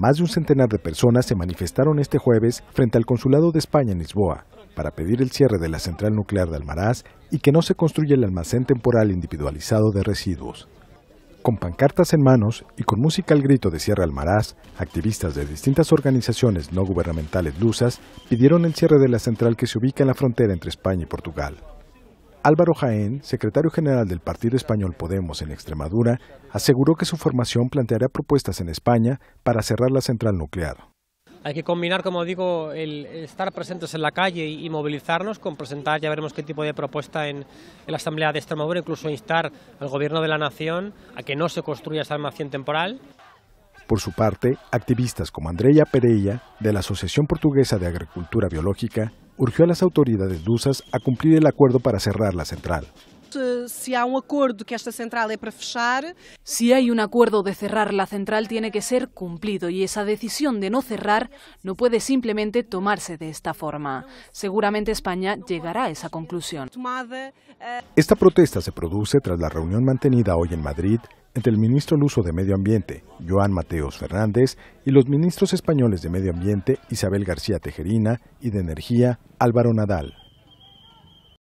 Más de un centenar de personas se manifestaron este jueves frente al Consulado de España en Lisboa para pedir el cierre de la central nuclear de Almaraz y que no se construya el almacén temporal individualizado de residuos. Con pancartas en manos y con música al grito de Sierra Almaraz, activistas de distintas organizaciones no gubernamentales lusas pidieron el cierre de la central que se ubica en la frontera entre España y Portugal. Álvaro Jaén, secretario general del Partido Español Podemos en Extremadura, aseguró que su formación planteará propuestas en España para cerrar la central nuclear. Hay que combinar, como digo, el estar presentes en la calle y, movilizarnos con presentar, ya veremos qué tipo de propuesta en, la Asamblea de Extremadura, incluso instar al Gobierno de la Nación a que no se construya esa almacén temporal. Por su parte, activistas como Andrea Pereira, de la Asociación Portuguesa de Agricultura Biológica, urgió a las autoridades rusas a cumplir el acuerdo para cerrar la central. Eh, si hay un um acuerdo que Si hay un acuerdo de cerrar la central, tiene que ser cumplido y esa decisión de no cerrar no puede simplemente tomarse de esta forma. Seguramente España llegará a esa conclusión. Eh, esta protesta se produce tras la reunión mantenida hoy en Madrid entre el ministro luso de Medio Ambiente, Joan Mateos Fernández, y los ministros españoles de Medio Ambiente, Isabel García Tejerina, y de Energía, Álvaro Nadal.